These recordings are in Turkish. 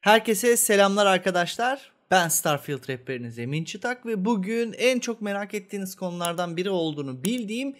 Herkese selamlar arkadaşlar. Ben Starfield rehberiniz Emin Çıtak ve bugün en çok merak ettiğiniz konulardan biri olduğunu bildiğim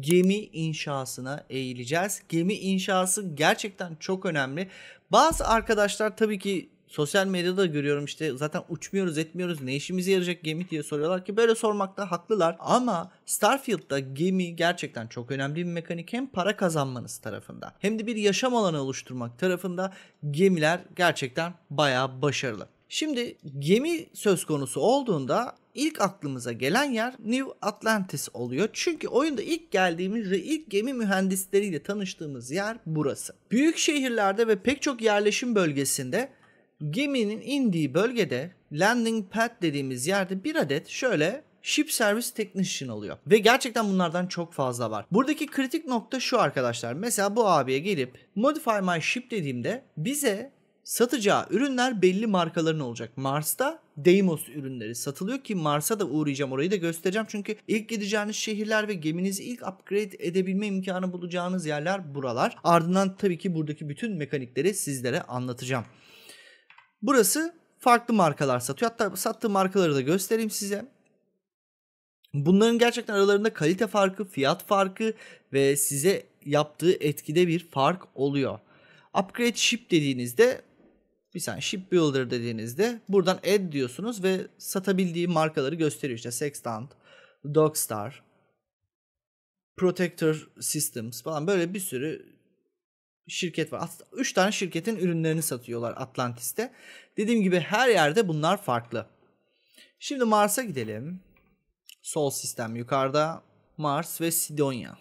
gemi inşasına eğileceğiz. Gemi inşası gerçekten çok önemli. Bazı arkadaşlar tabii ki sosyal medyada görüyorum işte zaten uçmuyoruz etmiyoruz ne işimize yarayacak gemi diye soruyorlar ki böyle sormakta haklılar ama Starfield'da gemi gerçekten çok önemli bir mekanik hem para kazanmanız tarafında hem de bir yaşam alanı oluşturmak tarafında gemiler gerçekten bayağı başarılı. Şimdi gemi söz konusu olduğunda ilk aklımıza gelen yer New Atlantis oluyor. Çünkü oyunda ilk geldiğimiz ve ilk gemi mühendisleriyle tanıştığımız yer burası. Büyük şehirlerde ve pek çok yerleşim bölgesinde Geminin indiği bölgede landing pad dediğimiz yerde bir adet şöyle Ship Service Technician oluyor. Ve gerçekten bunlardan çok fazla var. Buradaki kritik nokta şu arkadaşlar. Mesela bu abiye gelip Modify My Ship dediğimde bize satacağı ürünler belli markaların olacak. Mars'ta Deimos ürünleri satılıyor ki Mars'a da uğrayacağım orayı da göstereceğim. Çünkü ilk gideceğiniz şehirler ve geminizi ilk upgrade edebilme imkanı bulacağınız yerler buralar. Ardından tabii ki buradaki bütün mekanikleri sizlere anlatacağım. Burası farklı markalar satıyor. Hatta sattığı markaları da göstereyim size. Bunların gerçekten aralarında kalite farkı, fiyat farkı ve size yaptığı etkide bir fark oluyor. Upgrade ship dediğinizde bir saniye ship builder dediğinizde buradan add diyorsunuz ve satabildiği markaları gösteriyor. İşte Sextant, Dogstar, Protector Systems falan böyle bir sürü şirket var. Aslında 3 tane şirketin ürünlerini satıyorlar Atlantis'te. Dediğim gibi her yerde bunlar farklı. Şimdi Mars'a gidelim. Sol sistem yukarıda. Mars ve Sidonya.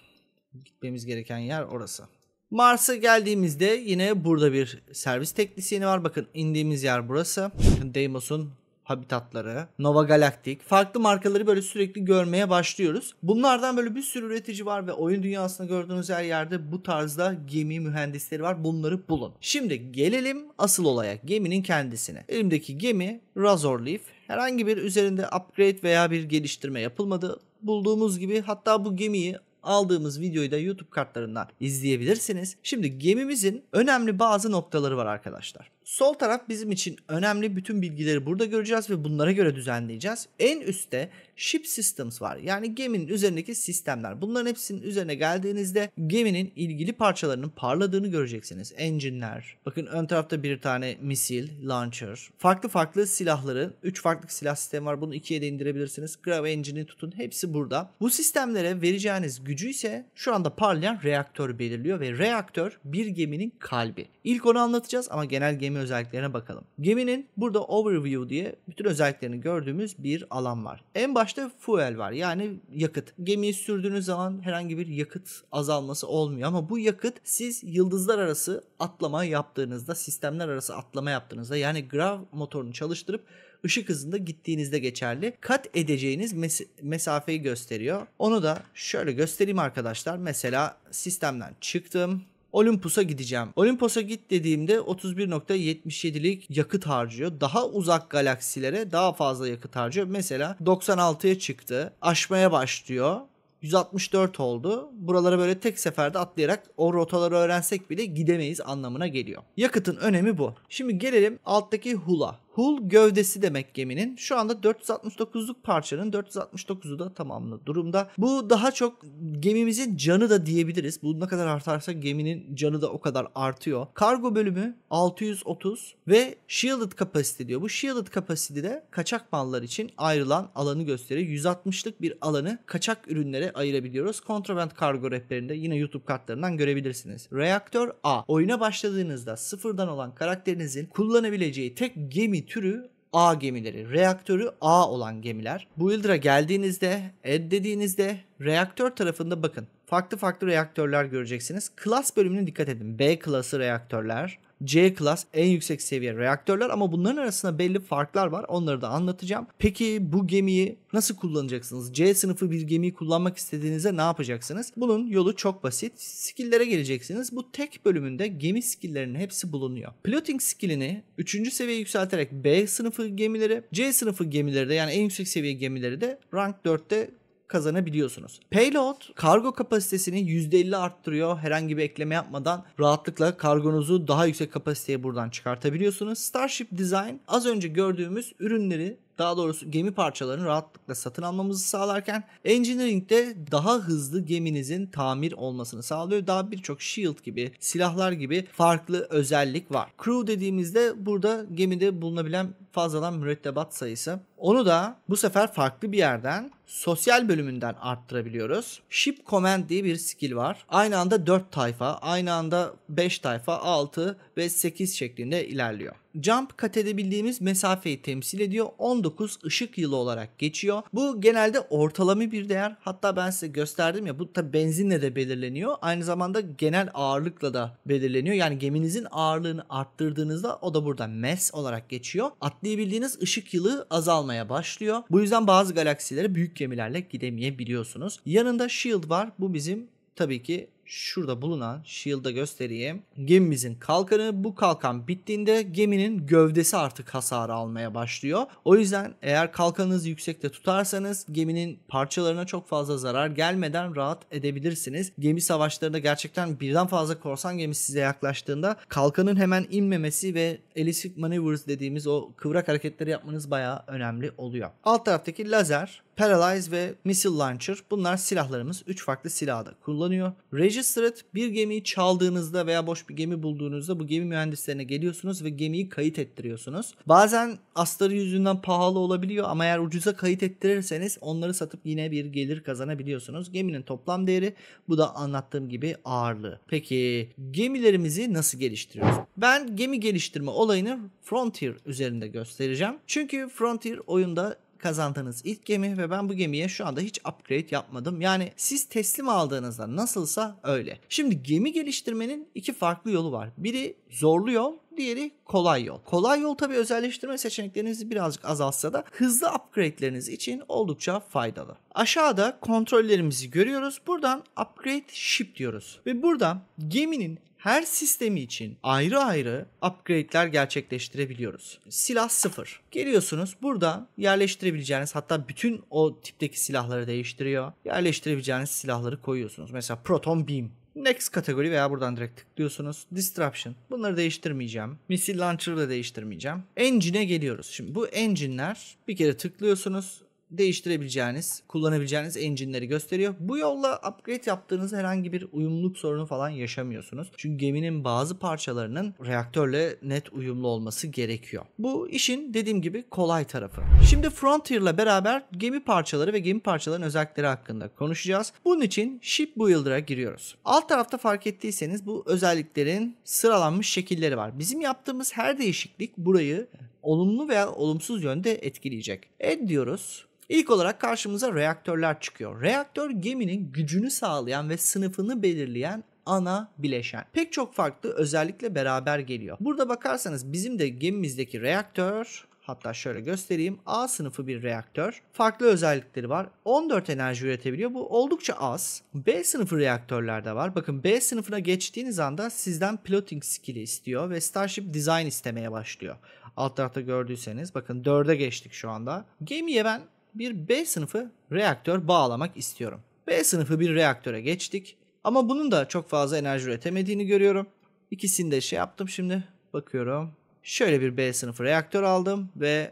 Gitmemiz gereken yer orası. Mars'a geldiğimizde yine burada bir servis teknisyeni var. Bakın indiğimiz yer burası. Deimos'un habitatları, Nova Galaktik, farklı markaları böyle sürekli görmeye başlıyoruz. Bunlardan böyle bir sürü üretici var ve oyun dünyasında gördüğünüz her yerde bu tarzda gemi mühendisleri var. Bunları bulun. Şimdi gelelim asıl olaya, geminin kendisine. Elimdeki gemi Razor Leaf. Herhangi bir üzerinde upgrade veya bir geliştirme yapılmadı. Bulduğumuz gibi hatta bu gemiyi aldığımız videoyu da YouTube kartlarından izleyebilirsiniz. Şimdi gemimizin önemli bazı noktaları var arkadaşlar. Sol taraf bizim için önemli bütün bilgileri burada göreceğiz ve bunlara göre düzenleyeceğiz. En üstte ship systems var. Yani geminin üzerindeki sistemler. Bunların hepsinin üzerine geldiğinizde geminin ilgili parçalarının parladığını göreceksiniz. Engine'ler. Bakın ön tarafta bir tane misil, launcher. Farklı farklı silahların 3 farklı silah sistemi var. Bunu ikiye de indirebilirsiniz. Grav engine'i tutun. Hepsi burada. Bu sistemlere vereceğiniz gücü ise şu anda parlayan reaktör belirliyor ve reaktör bir geminin kalbi. İlk onu anlatacağız ama genel gemi özelliklerine bakalım. Geminin burada overview diye bütün özelliklerini gördüğümüz bir alan var. En başta fuel var yani yakıt. Gemiyi sürdüğünüz zaman herhangi bir yakıt azalması olmuyor ama bu yakıt siz yıldızlar arası atlama yaptığınızda, sistemler arası atlama yaptığınızda yani grav motorunu çalıştırıp ışık hızında gittiğinizde geçerli. Kat edeceğiniz mes- mesafeyi gösteriyor. Onu da şöyle göstereyim arkadaşlar. Mesela sistemden çıktım. Olympus'a gideceğim. Olympus'a git dediğimde 31.77'lik yakıt harcıyor. Daha uzak galaksilere daha fazla yakıt harcıyor. Mesela 96'ya çıktı. Aşmaya başlıyor. 164 oldu. Buralara böyle tek seferde atlayarak o rotaları öğrensek bile gidemeyiz anlamına geliyor. Yakıtın önemi bu. Şimdi gelelim alttaki Hula. Hull gövdesi demek geminin. Şu anda 469'luk parçanın 469'u da tamamlı durumda. Bu daha çok gemimizin canı da diyebiliriz. Bu ne kadar artarsa geminin canı da o kadar artıyor. Kargo bölümü 630 ve shielded kapasite diyor. Bu shielded kapasite de kaçak mallar için ayrılan alanı gösteriyor. 160'lık bir alanı kaçak ürünlere ayırabiliyoruz. Contraband kargo rehberinde yine YouTube kartlarından görebilirsiniz. Reaktör A. Oyuna başladığınızda sıfırdan olan karakterinizin kullanabileceği tek gemi türü A gemileri, reaktörü A olan gemiler. Bu yıldıra geldiğinizde, ed dediğinizde reaktör tarafında bakın farklı farklı reaktörler göreceksiniz. Klas bölümüne dikkat edin. B klası reaktörler, C klas en yüksek seviye reaktörler ama bunların arasında belli farklar var. Onları da anlatacağım. Peki bu gemiyi nasıl kullanacaksınız? C sınıfı bir gemiyi kullanmak istediğinizde ne yapacaksınız? Bunun yolu çok basit. Skill'lere geleceksiniz. Bu tek bölümünde gemi skill'lerinin hepsi bulunuyor. Piloting skill'ini 3. seviyeye yükselterek B sınıfı gemileri, C sınıfı gemileri de yani en yüksek seviye gemileri de rank 4'te kazanabiliyorsunuz. Payload kargo kapasitesini %50 arttırıyor. Herhangi bir ekleme yapmadan rahatlıkla kargonuzu daha yüksek kapasiteye buradan çıkartabiliyorsunuz. Starship Design az önce gördüğümüz ürünleri daha doğrusu gemi parçalarını rahatlıkla satın almamızı sağlarken engineering de daha hızlı geminizin tamir olmasını sağlıyor. Daha birçok shield gibi, silahlar gibi farklı özellik var. Crew dediğimizde burada gemide bulunabilen fazladan mürettebat sayısı. Onu da bu sefer farklı bir yerden sosyal bölümünden arttırabiliyoruz. Ship Command diye bir skill var. Aynı anda 4 tayfa, aynı anda 5 tayfa, 6 ve 8 şeklinde ilerliyor. Jump kat edebildiğimiz mesafeyi temsil ediyor. 19 ışık yılı olarak geçiyor. Bu genelde ortalama bir değer. Hatta ben size gösterdim ya bu da benzinle de belirleniyor. Aynı zamanda genel ağırlıkla da belirleniyor. Yani geminizin ağırlığını arttırdığınızda o da burada mes olarak geçiyor. Atlayabildiğiniz ışık yılı azalmıyor olmaya başlıyor. Bu yüzden bazı galaksilere büyük gemilerle gidemeyebiliyorsunuz. Yanında Shield var. Bu bizim tabii ki şurada bulunan shield'a göstereyim. Gemimizin kalkanı bu kalkan bittiğinde geminin gövdesi artık hasar almaya başlıyor. O yüzden eğer kalkanınızı yüksekte tutarsanız geminin parçalarına çok fazla zarar gelmeden rahat edebilirsiniz. Gemi savaşlarında gerçekten birden fazla korsan gemisi size yaklaştığında kalkanın hemen inmemesi ve elastic maneuvers dediğimiz o kıvrak hareketleri yapmanız bayağı önemli oluyor. Alt taraftaki lazer Paralyze ve Missile Launcher bunlar silahlarımız. 3 farklı silahı da kullanıyor. Registered bir gemiyi çaldığınızda veya boş bir gemi bulduğunuzda bu gemi mühendislerine geliyorsunuz ve gemiyi kayıt ettiriyorsunuz. Bazen astarı yüzünden pahalı olabiliyor ama eğer ucuza kayıt ettirirseniz onları satıp yine bir gelir kazanabiliyorsunuz. Geminin toplam değeri bu da anlattığım gibi ağırlığı. Peki gemilerimizi nasıl geliştiriyoruz? Ben gemi geliştirme olayını Frontier üzerinde göstereceğim. Çünkü Frontier oyunda kazandığınız ilk gemi ve ben bu gemiye şu anda hiç upgrade yapmadım. Yani siz teslim aldığınızda nasılsa öyle. Şimdi gemi geliştirmenin iki farklı yolu var. Biri zorlu yol, diğeri kolay yol. Kolay yol tabi özelleştirme seçeneklerinizi birazcık azalsa da hızlı upgrade'leriniz için oldukça faydalı. Aşağıda kontrollerimizi görüyoruz. Buradan upgrade ship diyoruz ve buradan geminin her sistemi için ayrı ayrı upgrade'ler gerçekleştirebiliyoruz. Silah sıfır. Geliyorsunuz burada yerleştirebileceğiniz hatta bütün o tipteki silahları değiştiriyor. Yerleştirebileceğiniz silahları koyuyorsunuz. Mesela Proton Beam Next kategori veya buradan direkt tıklıyorsunuz. Disruption. Bunları değiştirmeyeceğim. Missile Launcher'ı da değiştirmeyeceğim. Engine'e geliyoruz. Şimdi bu engine'ler bir kere tıklıyorsunuz değiştirebileceğiniz, kullanabileceğiniz engine'leri gösteriyor. Bu yolla upgrade yaptığınız herhangi bir uyumluluk sorunu falan yaşamıyorsunuz. Çünkü geminin bazı parçalarının reaktörle net uyumlu olması gerekiyor. Bu işin dediğim gibi kolay tarafı. Şimdi Frontier'la beraber gemi parçaları ve gemi parçalarının özellikleri hakkında konuşacağız. Bunun için Shipbuilder'a giriyoruz. Alt tarafta fark ettiyseniz bu özelliklerin sıralanmış şekilleri var. Bizim yaptığımız her değişiklik burayı olumlu veya olumsuz yönde etkileyecek. Add diyoruz. İlk olarak karşımıza reaktörler çıkıyor. Reaktör geminin gücünü sağlayan ve sınıfını belirleyen ana bileşen. Pek çok farklı özellikle beraber geliyor. Burada bakarsanız bizim de gemimizdeki reaktör Hatta şöyle göstereyim. A sınıfı bir reaktör. Farklı özellikleri var. 14 enerji üretebiliyor. Bu oldukça az. B sınıfı reaktörlerde var. Bakın B sınıfına geçtiğiniz anda sizden plotting skill'i istiyor ve Starship Design istemeye başlıyor. Alt tarafta gördüyseniz bakın 4'e geçtik şu anda. Gemiye ben bir B sınıfı reaktör bağlamak istiyorum. B sınıfı bir reaktöre geçtik ama bunun da çok fazla enerji üretemediğini görüyorum. İkisini de şey yaptım şimdi bakıyorum. Şöyle bir B sınıfı reaktör aldım ve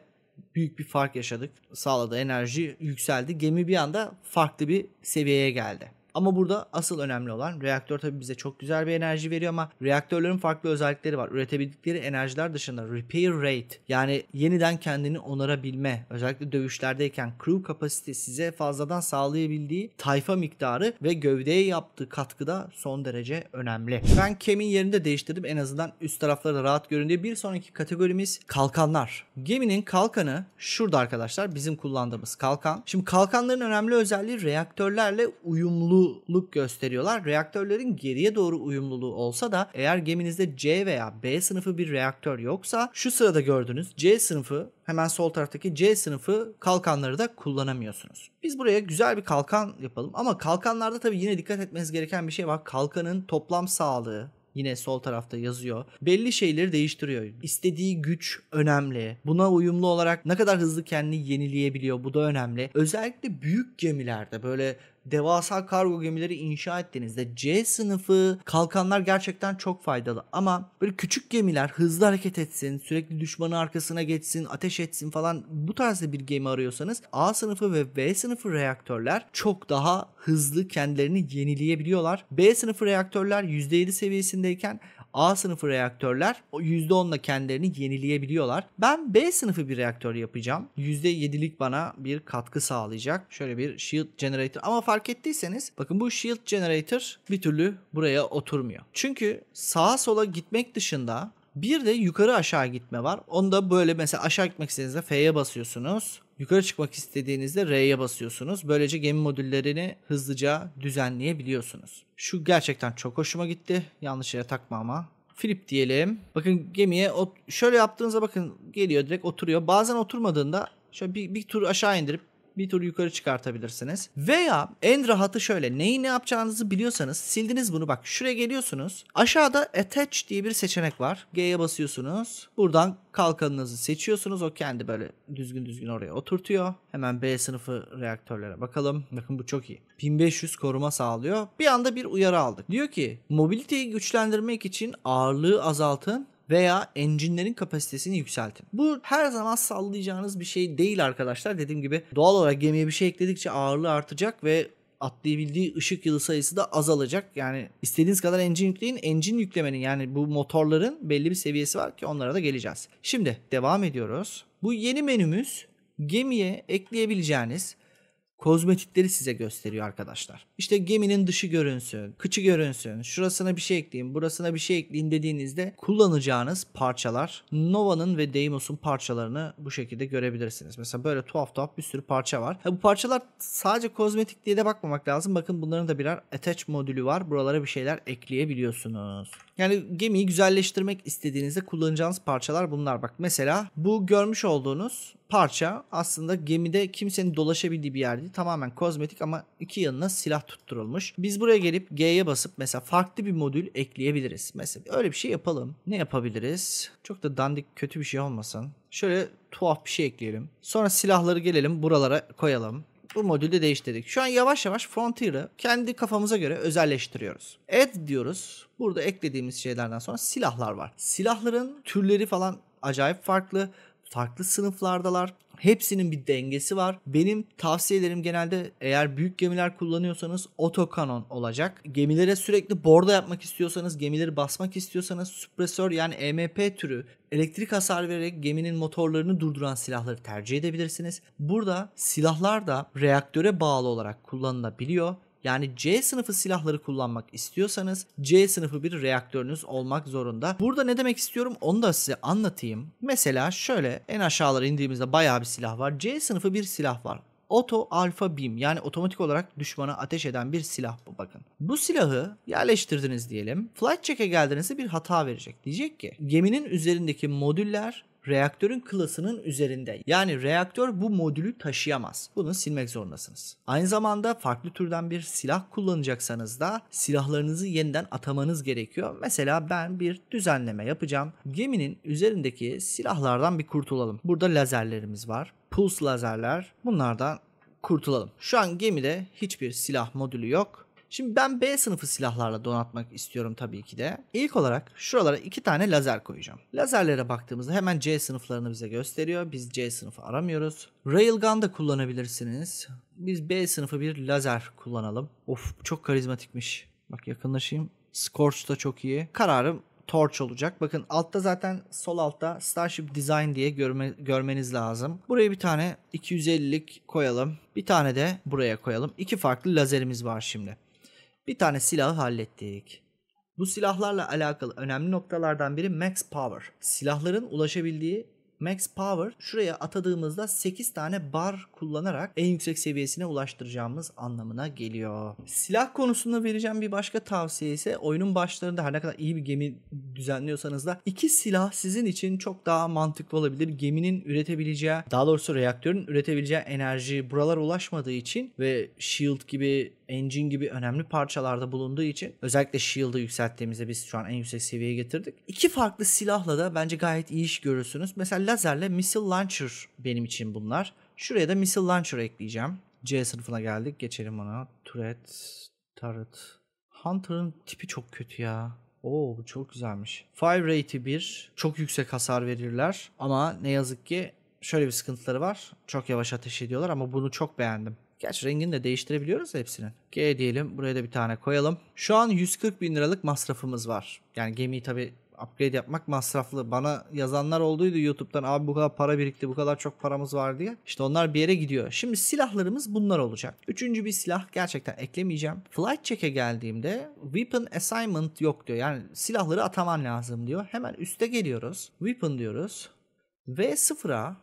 büyük bir fark yaşadık. Sağladı enerji yükseldi. Gemi bir anda farklı bir seviyeye geldi. Ama burada asıl önemli olan reaktör tabii bize çok güzel bir enerji veriyor ama reaktörlerin farklı özellikleri var. Üretebildikleri enerjiler dışında repair rate yani yeniden kendini onarabilme özellikle dövüşlerdeyken crew kapasite size fazladan sağlayabildiği tayfa miktarı ve gövdeye yaptığı katkıda son derece önemli. Ben kemin yerini de değiştirdim en azından üst tarafları da rahat göründüğü Bir sonraki kategorimiz kalkanlar. Geminin kalkanı şurada arkadaşlar bizim kullandığımız kalkan. Şimdi kalkanların önemli özelliği reaktörlerle uyumlu uyumluluk gösteriyorlar. Reaktörlerin geriye doğru uyumluluğu olsa da eğer geminizde C veya B sınıfı bir reaktör yoksa şu sırada gördüğünüz C sınıfı hemen sol taraftaki C sınıfı kalkanları da kullanamıyorsunuz. Biz buraya güzel bir kalkan yapalım ama kalkanlarda tabii yine dikkat etmeniz gereken bir şey var. Kalkanın toplam sağlığı yine sol tarafta yazıyor. Belli şeyleri değiştiriyor. İstediği güç önemli. Buna uyumlu olarak ne kadar hızlı kendini yenileyebiliyor bu da önemli. Özellikle büyük gemilerde böyle devasa kargo gemileri inşa ettiğinizde C sınıfı kalkanlar gerçekten çok faydalı ama böyle küçük gemiler hızlı hareket etsin, sürekli düşmanın arkasına geçsin, ateş etsin falan bu tarzda bir gemi arıyorsanız A sınıfı ve B sınıfı reaktörler çok daha hızlı kendilerini yenileyebiliyorlar. B sınıfı reaktörler %7 seviyesindeyken A sınıfı reaktörler %10'la kendilerini yenileyebiliyorlar. Ben B sınıfı bir reaktör yapacağım. %7'lik bana bir katkı sağlayacak. Şöyle bir shield generator ama fark ettiyseniz bakın bu shield generator bir türlü buraya oturmuyor. Çünkü sağa sola gitmek dışında bir de yukarı aşağı gitme var. Onu da böyle mesela aşağı gitmek istediğinizde F'ye basıyorsunuz. Yukarı çıkmak istediğinizde R'ye basıyorsunuz. Böylece gemi modüllerini hızlıca düzenleyebiliyorsunuz. Şu gerçekten çok hoşuma gitti. Yanlış yere takma ama. Flip diyelim. Bakın gemiye şöyle yaptığınızda bakın geliyor direkt oturuyor. Bazen oturmadığında şöyle bir, bir tur aşağı indirip bir tur yukarı çıkartabilirsiniz. Veya en rahatı şöyle neyi ne yapacağınızı biliyorsanız sildiniz bunu bak şuraya geliyorsunuz. Aşağıda attach diye bir seçenek var. G'ye basıyorsunuz. Buradan kalkanınızı seçiyorsunuz. O kendi böyle düzgün düzgün oraya oturtuyor. Hemen B sınıfı reaktörlere bakalım. Bakın bu çok iyi. 1500 koruma sağlıyor. Bir anda bir uyarı aldık. Diyor ki mobiliteyi güçlendirmek için ağırlığı azaltın veya engine'lerin kapasitesini yükseltin. Bu her zaman sallayacağınız bir şey değil arkadaşlar. Dediğim gibi doğal olarak gemiye bir şey ekledikçe ağırlığı artacak ve atlayabildiği ışık yılı sayısı da azalacak. Yani istediğiniz kadar engine yükleyin. Engine yüklemenin yani bu motorların belli bir seviyesi var ki onlara da geleceğiz. Şimdi devam ediyoruz. Bu yeni menümüz gemiye ekleyebileceğiniz kozmetikleri size gösteriyor arkadaşlar. İşte geminin dışı görünsün, kıçı görünsün, şurasına bir şey ekleyin, burasına bir şey ekleyin dediğinizde kullanacağınız parçalar Nova'nın ve Deimos'un parçalarını bu şekilde görebilirsiniz. Mesela böyle tuhaf tuhaf bir sürü parça var. Ha, bu parçalar sadece kozmetik diye de bakmamak lazım. Bakın bunların da birer attach modülü var. Buralara bir şeyler ekleyebiliyorsunuz. Yani gemiyi güzelleştirmek istediğinizde kullanacağınız parçalar bunlar. Bak mesela bu görmüş olduğunuz parça aslında gemide kimsenin dolaşabildiği bir yerdi. Tamamen kozmetik ama iki yanına silah tutturulmuş. Biz buraya gelip G'ye basıp mesela farklı bir modül ekleyebiliriz. Mesela öyle bir şey yapalım. Ne yapabiliriz? Çok da dandik kötü bir şey olmasın. Şöyle tuhaf bir şey ekleyelim. Sonra silahları gelelim buralara koyalım bu modülü de değiştirdik. Şu an yavaş yavaş Frontier'ı kendi kafamıza göre özelleştiriyoruz. Add diyoruz. Burada eklediğimiz şeylerden sonra silahlar var. Silahların türleri falan acayip farklı farklı sınıflardalar. Hepsinin bir dengesi var. Benim tavsiyelerim genelde eğer büyük gemiler kullanıyorsanız otokanon olacak. Gemilere sürekli borda yapmak istiyorsanız, gemileri basmak istiyorsanız süpresör yani EMP türü elektrik hasar vererek geminin motorlarını durduran silahları tercih edebilirsiniz. Burada silahlar da reaktöre bağlı olarak kullanılabiliyor. Yani C sınıfı silahları kullanmak istiyorsanız C sınıfı bir reaktörünüz olmak zorunda. Burada ne demek istiyorum onu da size anlatayım. Mesela şöyle en aşağılara indiğimizde bayağı bir silah var. C sınıfı bir silah var. Oto alfa beam yani otomatik olarak düşmana ateş eden bir silah bu bakın. Bu silahı yerleştirdiniz diyelim. Flight check'e geldiğinizde bir hata verecek. Diyecek ki geminin üzerindeki modüller reaktörün klasının üzerinde. Yani reaktör bu modülü taşıyamaz. Bunu silmek zorundasınız. Aynı zamanda farklı türden bir silah kullanacaksanız da silahlarınızı yeniden atamanız gerekiyor. Mesela ben bir düzenleme yapacağım. Geminin üzerindeki silahlardan bir kurtulalım. Burada lazerlerimiz var. Pulse lazerler. Bunlardan kurtulalım. Şu an gemide hiçbir silah modülü yok. Şimdi ben B sınıfı silahlarla donatmak istiyorum tabii ki de. İlk olarak şuralara iki tane lazer koyacağım. Lazerlere baktığımızda hemen C sınıflarını bize gösteriyor. Biz C sınıfı aramıyoruz. Railgun da kullanabilirsiniz. Biz B sınıfı bir lazer kullanalım. Of çok karizmatikmiş. Bak yakınlaşayım. Scorch da çok iyi. Kararım Torch olacak. Bakın altta zaten sol altta Starship Design diye görme, görmeniz lazım. Buraya bir tane 250'lik koyalım. Bir tane de buraya koyalım. İki farklı lazerimiz var şimdi. Bir tane silahı hallettik. Bu silahlarla alakalı önemli noktalardan biri max power. Silahların ulaşabildiği max power şuraya atadığımızda 8 tane bar kullanarak en yüksek seviyesine ulaştıracağımız anlamına geliyor. Silah konusunda vereceğim bir başka tavsiye ise oyunun başlarında her ne kadar iyi bir gemi düzenliyorsanız da iki silah sizin için çok daha mantıklı olabilir. Geminin üretebileceği daha doğrusu reaktörün üretebileceği enerji buralara ulaşmadığı için ve shield gibi engine gibi önemli parçalarda bulunduğu için özellikle shield'ı yükselttiğimizde biz şu an en yüksek seviyeye getirdik. İki farklı silahla da bence gayet iyi iş görürsünüz. Mesela lazerle missile launcher benim için bunlar. Şuraya da missile launcher ekleyeceğim. C sınıfına geldik. Geçelim ona. Turret, turret. Hunter'ın tipi çok kötü ya. Oo çok güzelmiş. Fire rate'i 1. Çok yüksek hasar verirler. Ama ne yazık ki şöyle bir sıkıntıları var. Çok yavaş ateş ediyorlar ama bunu çok beğendim. Gerçi rengini de değiştirebiliyoruz hepsinin. G diyelim. Buraya da bir tane koyalım. Şu an 140 bin liralık masrafımız var. Yani gemiyi tabi upgrade yapmak masraflı. Bana yazanlar olduydu YouTube'dan abi bu kadar para birikti bu kadar çok paramız var diye. İşte onlar bir yere gidiyor. Şimdi silahlarımız bunlar olacak. Üçüncü bir silah gerçekten eklemeyeceğim. Flight check'e geldiğimde weapon assignment yok diyor. Yani silahları ataman lazım diyor. Hemen üste geliyoruz. Weapon diyoruz. V0'a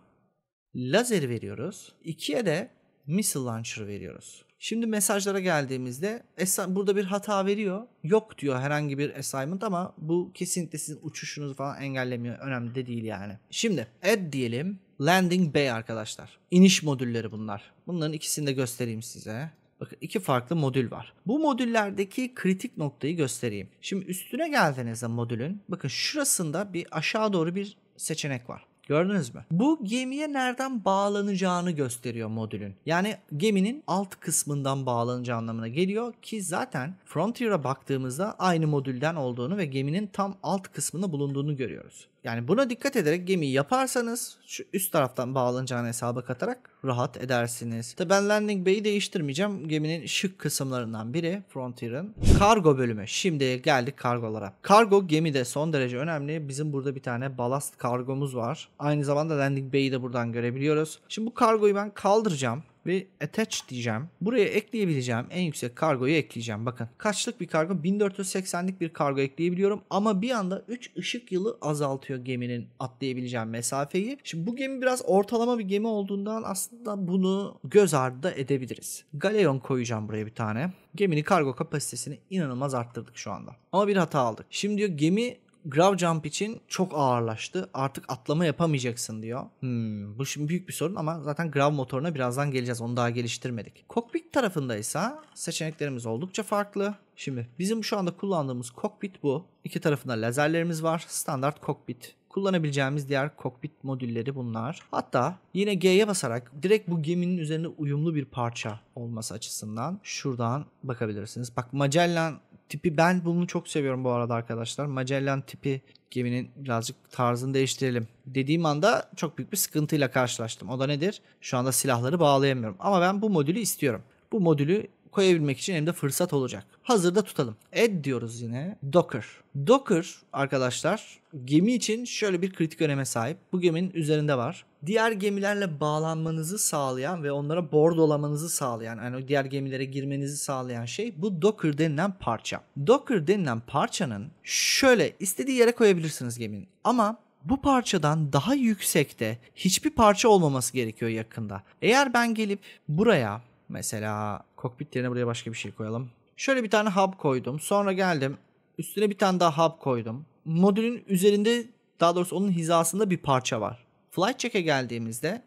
lazer veriyoruz. 2'ye de missile launcher veriyoruz. Şimdi mesajlara geldiğimizde burada bir hata veriyor. Yok diyor herhangi bir assignment ama bu kesinlikle sizin uçuşunuzu falan engellemiyor. Önemli de değil yani. Şimdi add diyelim. Landing Bay arkadaşlar. İniş modülleri bunlar. Bunların ikisini de göstereyim size. Bakın iki farklı modül var. Bu modüllerdeki kritik noktayı göstereyim. Şimdi üstüne geldiğinizde modülün bakın şurasında bir aşağı doğru bir seçenek var. Gördünüz mü? Bu gemiye nereden bağlanacağını gösteriyor modülün. Yani geminin alt kısmından bağlanacağı anlamına geliyor ki zaten Frontier'a baktığımızda aynı modülden olduğunu ve geminin tam alt kısmında bulunduğunu görüyoruz. Yani buna dikkat ederek gemiyi yaparsanız şu üst taraftan bağlanacağını hesaba katarak rahat edersiniz. Tabi ben landing bay'i değiştirmeyeceğim. Geminin şık kısımlarından biri Frontier'ın. Kargo bölümü. Şimdi geldik kargolara. Kargo gemide son derece önemli. Bizim burada bir tane balast kargomuz var. Aynı zamanda landing bay'i de buradan görebiliyoruz. Şimdi bu kargoyu ben kaldıracağım ve attach diyeceğim. Buraya ekleyebileceğim en yüksek kargoyu ekleyeceğim. Bakın kaçlık bir kargo? 1480'lik bir kargo ekleyebiliyorum ama bir anda 3 ışık yılı azaltıyor geminin atlayabileceğim mesafeyi. Şimdi bu gemi biraz ortalama bir gemi olduğundan aslında bunu göz ardı edebiliriz. Galeon koyacağım buraya bir tane. Geminin kargo kapasitesini inanılmaz arttırdık şu anda. Ama bir hata aldık. Şimdi diyor gemi Grav Jump için çok ağırlaştı. Artık atlama yapamayacaksın diyor. Hmm, bu şimdi büyük bir sorun ama zaten grav motoruna birazdan geleceğiz. Onu daha geliştirmedik. Cockpit tarafında ise seçeneklerimiz oldukça farklı. Şimdi bizim şu anda kullandığımız cockpit bu. İki tarafında lazerlerimiz var. Standart cockpit kullanabileceğimiz diğer kokpit modülleri bunlar. Hatta yine G'ye basarak direkt bu geminin üzerine uyumlu bir parça olması açısından şuradan bakabilirsiniz. Bak Magellan tipi ben bunu çok seviyorum bu arada arkadaşlar. Magellan tipi geminin birazcık tarzını değiştirelim dediğim anda çok büyük bir sıkıntıyla karşılaştım. O da nedir? Şu anda silahları bağlayamıyorum. Ama ben bu modülü istiyorum. Bu modülü koyabilmek için hem de fırsat olacak. Hazırda tutalım. Add diyoruz yine. Docker. Docker arkadaşlar gemi için şöyle bir kritik öneme sahip. Bu geminin üzerinde var. Diğer gemilerle bağlanmanızı sağlayan ve onlara bordolamanızı sağlayan, yani diğer gemilere girmenizi sağlayan şey bu Docker denilen parça. Docker denilen parçanın şöyle istediği yere koyabilirsiniz geminin. Ama bu parçadan daha yüksekte hiçbir parça olmaması gerekiyor yakında. Eğer ben gelip buraya mesela Kokpit yerine buraya başka bir şey koyalım. Şöyle bir tane hub koydum. Sonra geldim. Üstüne bir tane daha hub koydum. Modülün üzerinde daha doğrusu onun hizasında bir parça var. Flight check'e geldiğimizde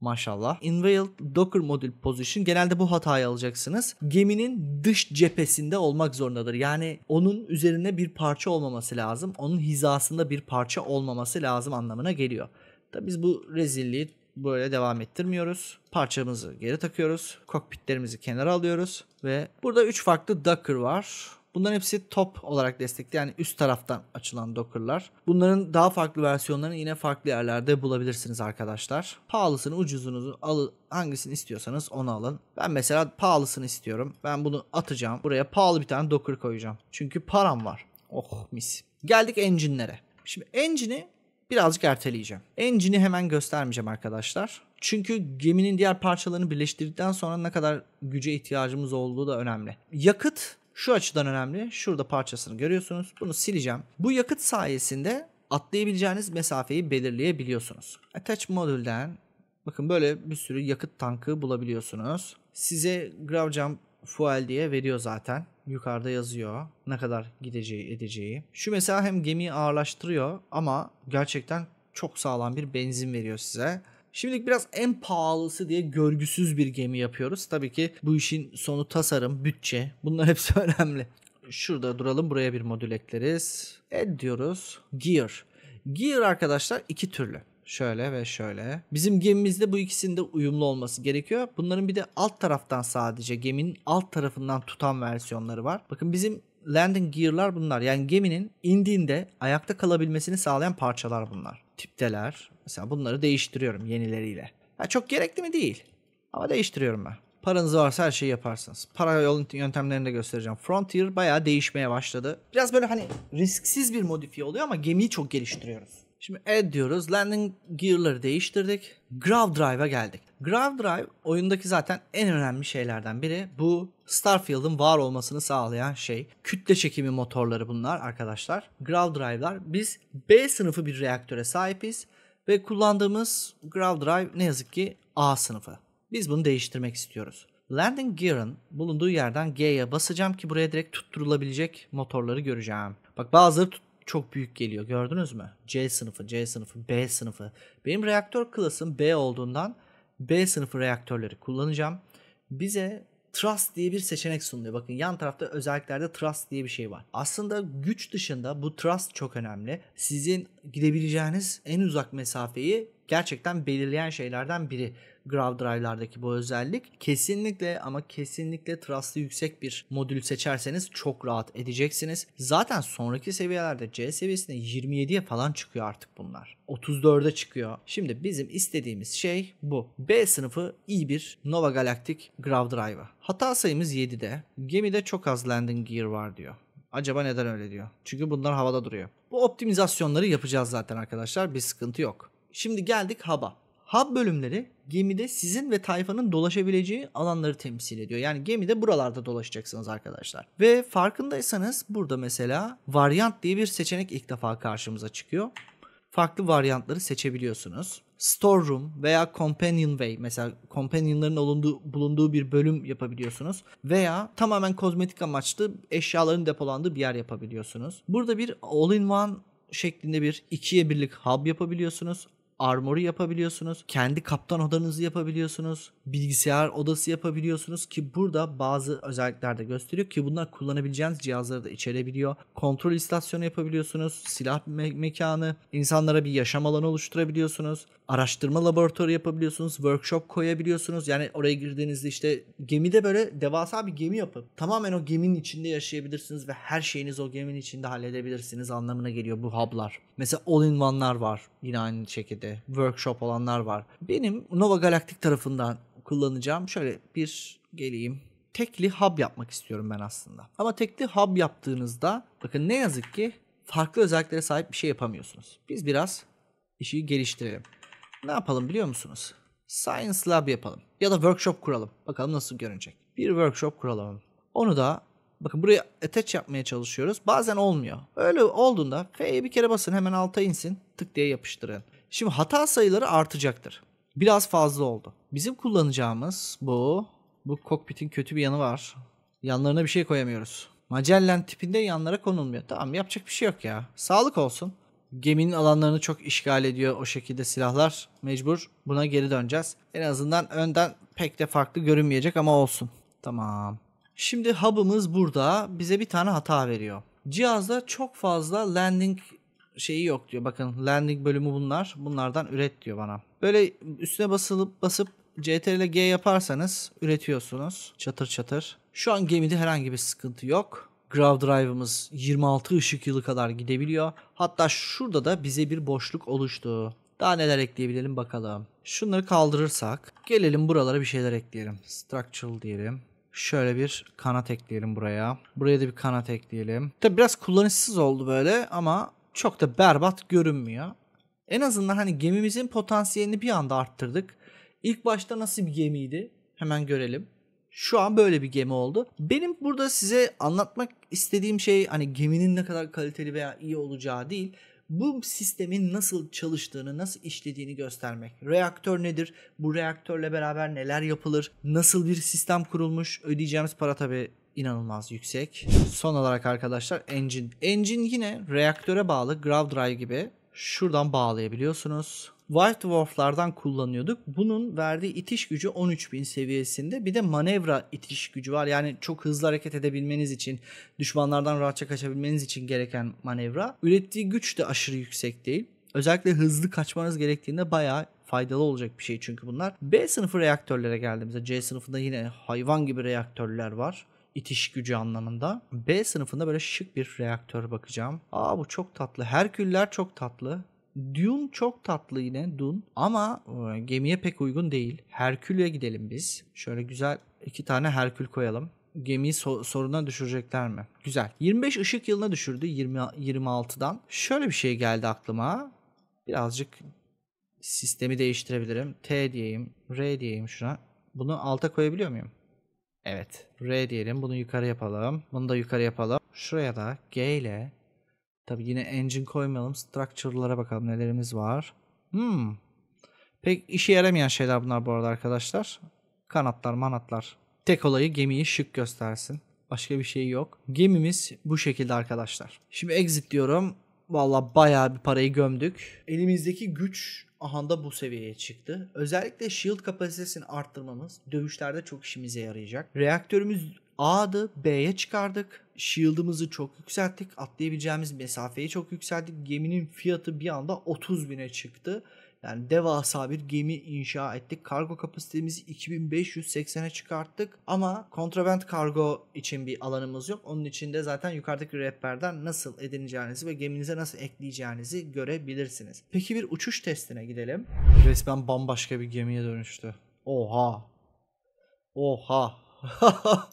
maşallah. Invalid Docker modül Position genelde bu hatayı alacaksınız. Geminin dış cephesinde olmak zorundadır. Yani onun üzerine bir parça olmaması lazım. Onun hizasında bir parça olmaması lazım anlamına geliyor. Tabi biz bu rezilliği böyle devam ettirmiyoruz. Parçamızı geri takıyoruz. Kokpitlerimizi kenara alıyoruz. Ve burada 3 farklı Docker var. Bunların hepsi top olarak destekli yani üst taraftan açılan Docker'lar. Bunların daha farklı versiyonlarını yine farklı yerlerde bulabilirsiniz arkadaşlar. Pahalısını ucuzunuzu alı, hangisini istiyorsanız onu alın. Ben mesela pahalısını istiyorum. Ben bunu atacağım. Buraya pahalı bir tane Docker koyacağım. Çünkü param var. Oh mis. Geldik engine'lere. Şimdi engine'i birazcık erteleyeceğim. Engine'i hemen göstermeyeceğim arkadaşlar. Çünkü geminin diğer parçalarını birleştirdikten sonra ne kadar güce ihtiyacımız olduğu da önemli. Yakıt şu açıdan önemli. Şurada parçasını görüyorsunuz. Bunu sileceğim. Bu yakıt sayesinde atlayabileceğiniz mesafeyi belirleyebiliyorsunuz. Attach modülden bakın böyle bir sürü yakıt tankı bulabiliyorsunuz. Size Grav Jump fuel diye veriyor zaten. Yukarıda yazıyor ne kadar gideceği edeceği. Şu mesela hem gemiyi ağırlaştırıyor ama gerçekten çok sağlam bir benzin veriyor size. Şimdilik biraz en pahalısı diye görgüsüz bir gemi yapıyoruz. Tabii ki bu işin sonu tasarım, bütçe bunlar hepsi önemli. Şurada duralım buraya bir modül ekleriz. Add diyoruz. Gear. Gear arkadaşlar iki türlü şöyle ve şöyle. Bizim gemimizde bu ikisinin de uyumlu olması gerekiyor. Bunların bir de alt taraftan sadece geminin alt tarafından tutan versiyonları var. Bakın bizim landing gear'lar bunlar. Yani geminin indiğinde ayakta kalabilmesini sağlayan parçalar bunlar. Tipteler. Mesela bunları değiştiriyorum yenileriyle. Ha, çok gerekli mi? Değil. Ama değiştiriyorum ben. Paranız varsa her şeyi yaparsınız. Para yol yöntemlerini de göstereceğim. Frontier bayağı değişmeye başladı. Biraz böyle hani risksiz bir modifiye oluyor ama gemiyi çok geliştiriyoruz. Şimdi add diyoruz. Landing gear'ları değiştirdik. Grav Drive'a geldik. Grav Drive oyundaki zaten en önemli şeylerden biri. Bu Starfield'ın var olmasını sağlayan şey. Kütle çekimi motorları bunlar arkadaşlar. Grav Drive'lar. Biz B sınıfı bir reaktöre sahibiz ve kullandığımız Grav Drive ne yazık ki A sınıfı. Biz bunu değiştirmek istiyoruz. Landing Gear'ın bulunduğu yerden G'ye basacağım ki buraya direkt tutturulabilecek motorları göreceğim. Bak bazıları tut çok büyük geliyor gördünüz mü? C sınıfı, C sınıfı, B sınıfı. Benim reaktör klasım B olduğundan B sınıfı reaktörleri kullanacağım. Bize Trust diye bir seçenek sunuluyor. Bakın yan tarafta özelliklerde Trust diye bir şey var. Aslında güç dışında bu Trust çok önemli. Sizin gidebileceğiniz en uzak mesafeyi gerçekten belirleyen şeylerden biri Grav Drive'lardaki bu özellik. Kesinlikle ama kesinlikle trust'ı yüksek bir modül seçerseniz çok rahat edeceksiniz. Zaten sonraki seviyelerde C seviyesine 27'ye falan çıkıyor artık bunlar. 34'e çıkıyor. Şimdi bizim istediğimiz şey bu. B sınıfı iyi bir Nova Galactic Grav Drive'ı. Hata sayımız 7'de. Gemide çok az landing gear var diyor. Acaba neden öyle diyor? Çünkü bunlar havada duruyor. Bu optimizasyonları yapacağız zaten arkadaşlar. Bir sıkıntı yok. Şimdi geldik hub'a. Hub bölümleri gemide sizin ve tayfanın dolaşabileceği alanları temsil ediyor. Yani gemide buralarda dolaşacaksınız arkadaşlar. Ve farkındaysanız burada mesela varyant diye bir seçenek ilk defa karşımıza çıkıyor. Farklı varyantları seçebiliyorsunuz. Store room veya Companion Way mesela Companion'ların olunduğu, bulunduğu bir bölüm yapabiliyorsunuz. Veya tamamen kozmetik amaçlı eşyaların depolandığı bir yer yapabiliyorsunuz. Burada bir all-in-one şeklinde bir ikiye birlik hub yapabiliyorsunuz armoru yapabiliyorsunuz. Kendi kaptan odanızı yapabiliyorsunuz. Bilgisayar odası yapabiliyorsunuz ki burada bazı özellikler de gösteriyor ki bunlar kullanabileceğiniz cihazları da içerebiliyor. Kontrol istasyonu yapabiliyorsunuz. Silah me- mekanı, insanlara bir yaşam alanı oluşturabiliyorsunuz. Araştırma laboratuvarı yapabiliyorsunuz. Workshop koyabiliyorsunuz. Yani oraya girdiğinizde işte gemide böyle devasa bir gemi yapıp tamamen o geminin içinde yaşayabilirsiniz ve her şeyiniz o geminin içinde halledebilirsiniz anlamına geliyor bu hub'lar. Mesela all-in-one'lar var yine aynı şekilde işte workshop olanlar var. Benim Nova Galaktik tarafından kullanacağım şöyle bir geleyim. Tekli hub yapmak istiyorum ben aslında. Ama tekli hub yaptığınızda bakın ne yazık ki farklı özelliklere sahip bir şey yapamıyorsunuz. Biz biraz işi geliştirelim. Ne yapalım biliyor musunuz? Science Lab yapalım. Ya da workshop kuralım. Bakalım nasıl görünecek. Bir workshop kuralım. Onu da bakın buraya attach yapmaya çalışıyoruz. Bazen olmuyor. Öyle olduğunda F'ye bir kere basın hemen alta insin. Tık diye yapıştırın. Şimdi hata sayıları artacaktır. Biraz fazla oldu. Bizim kullanacağımız bu. Bu kokpitin kötü bir yanı var. Yanlarına bir şey koyamıyoruz. Magellan tipinde yanlara konulmuyor. Tamam yapacak bir şey yok ya. Sağlık olsun. Geminin alanlarını çok işgal ediyor o şekilde silahlar. Mecbur buna geri döneceğiz. En azından önden pek de farklı görünmeyecek ama olsun. Tamam. Şimdi hub'ımız burada bize bir tane hata veriyor. Cihazda çok fazla landing şeyi yok diyor. Bakın landing bölümü bunlar. Bunlardan üret diyor bana. Böyle üstüne basılıp basıp CTRL G yaparsanız üretiyorsunuz. Çatır çatır. Şu an gemide herhangi bir sıkıntı yok. Grav Drive'ımız 26 ışık yılı kadar gidebiliyor. Hatta şurada da bize bir boşluk oluştu. Daha neler ekleyebilelim bakalım. Şunları kaldırırsak gelelim buralara bir şeyler ekleyelim. Structural diyelim. Şöyle bir kanat ekleyelim buraya. Buraya da bir kanat ekleyelim. Tabi biraz kullanışsız oldu böyle ama çok da berbat görünmüyor. En azından hani gemimizin potansiyelini bir anda arttırdık. İlk başta nasıl bir gemiydi? Hemen görelim. Şu an böyle bir gemi oldu. Benim burada size anlatmak istediğim şey hani geminin ne kadar kaliteli veya iyi olacağı değil. Bu sistemin nasıl çalıştığını, nasıl işlediğini göstermek. Reaktör nedir? Bu reaktörle beraber neler yapılır? Nasıl bir sistem kurulmuş? Ödeyeceğimiz para tabii inanılmaz yüksek. Son olarak arkadaşlar engine. Engine yine reaktöre bağlı Grav Drive gibi şuradan bağlayabiliyorsunuz. White Dwarf'lardan kullanıyorduk. Bunun verdiği itiş gücü 13.000 seviyesinde. Bir de manevra itiş gücü var. Yani çok hızlı hareket edebilmeniz için, düşmanlardan rahatça kaçabilmeniz için gereken manevra. Ürettiği güç de aşırı yüksek değil. Özellikle hızlı kaçmanız gerektiğinde bayağı faydalı olacak bir şey çünkü bunlar. B sınıfı reaktörlere geldiğimizde C sınıfında yine hayvan gibi reaktörler var itiş gücü anlamında. B sınıfında böyle şık bir reaktör bakacağım. Aa bu çok tatlı. Herküller çok tatlı. Dune çok tatlı yine Dun ama e, gemiye pek uygun değil. Herkül'e gidelim biz. Şöyle güzel iki tane Herkül koyalım. Gemiyi so- soruna düşürecekler mi? Güzel. 25 ışık yılına düşürdü 20 26'dan. Şöyle bir şey geldi aklıma. Birazcık sistemi değiştirebilirim. T diyeyim, R diyeyim şuna. Bunu alta koyabiliyor muyum? Evet. R diyelim. Bunu yukarı yapalım. Bunu da yukarı yapalım. Şuraya da G ile tabi yine engine koymayalım. Structure'lara bakalım nelerimiz var. Hmm. Pek işe yaramayan şeyler bunlar bu arada arkadaşlar. Kanatlar manatlar. Tek olayı gemiyi şık göstersin. Başka bir şey yok. Gemimiz bu şekilde arkadaşlar. Şimdi exit diyorum. Valla bayağı bir parayı gömdük. Elimizdeki güç ahanda bu seviyeye çıktı. Özellikle shield kapasitesini arttırmamız dövüşlerde çok işimize yarayacak. Reaktörümüz A'dı B'ye çıkardık. Shield'ımızı çok yükselttik. Atlayabileceğimiz mesafeyi çok yükselttik. Geminin fiyatı bir anda 30 bine çıktı yani devasa bir gemi inşa ettik. Kargo kapasitemizi 2580'e çıkarttık ama kontraband kargo için bir alanımız yok. Onun için de zaten yukarıdaki rehberden nasıl edineceğinizi ve geminize nasıl ekleyeceğinizi görebilirsiniz. Peki bir uçuş testine gidelim. Resmen bambaşka bir gemiye dönüştü. Oha. Oha.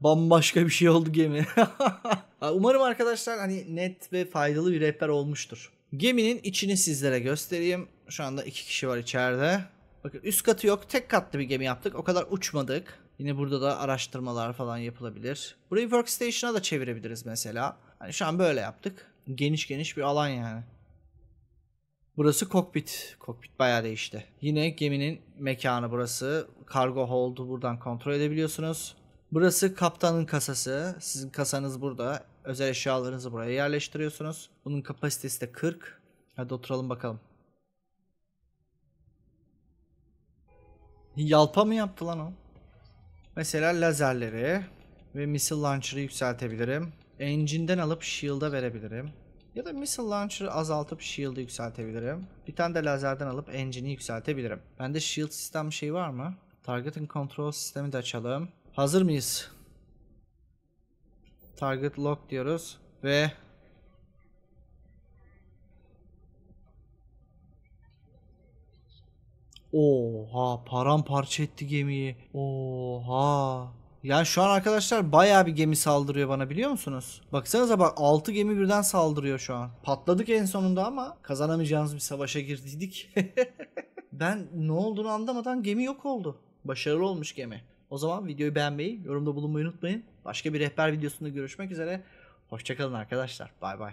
bambaşka bir şey oldu gemi. Umarım arkadaşlar hani net ve faydalı bir rehber olmuştur. Geminin içini sizlere göstereyim. Şu anda iki kişi var içeride. Bakın üst katı yok. Tek katlı bir gemi yaptık. O kadar uçmadık. Yine burada da araştırmalar falan yapılabilir. Burayı workstation'a da çevirebiliriz mesela. Yani şu an böyle yaptık. Geniş geniş bir alan yani. Burası kokpit. Kokpit bayağı değişti. Yine geminin mekanı burası. Kargo hold'u buradan kontrol edebiliyorsunuz. Burası kaptanın kasası. Sizin kasanız burada özel eşyalarınızı buraya yerleştiriyorsunuz. Bunun kapasitesi de 40. Hadi oturalım bakalım. Yalpa mı yaptı lan o? Mesela lazerleri ve missile launcher'ı yükseltebilirim. Engine'den alıp shield'a verebilirim. Ya da missile launcher'ı azaltıp shield'ı yükseltebilirim. Bir tane de lazerden alıp engine'i yükseltebilirim. Bende shield sistem şey var mı? Targeting control sistemi de açalım. Hazır mıyız? Target lock diyoruz ve Oha paramparça etti gemiyi. Oha. Yani şu an arkadaşlar baya bir gemi saldırıyor bana biliyor musunuz? Baksanıza bak 6 gemi birden saldırıyor şu an. Patladık en sonunda ama kazanamayacağımız bir savaşa girdiydik. ben ne olduğunu anlamadan gemi yok oldu. Başarılı olmuş gemi. O zaman videoyu beğenmeyi, yorumda bulunmayı unutmayın. Başka bir rehber videosunda görüşmek üzere. Hoşçakalın arkadaşlar. Bay bay.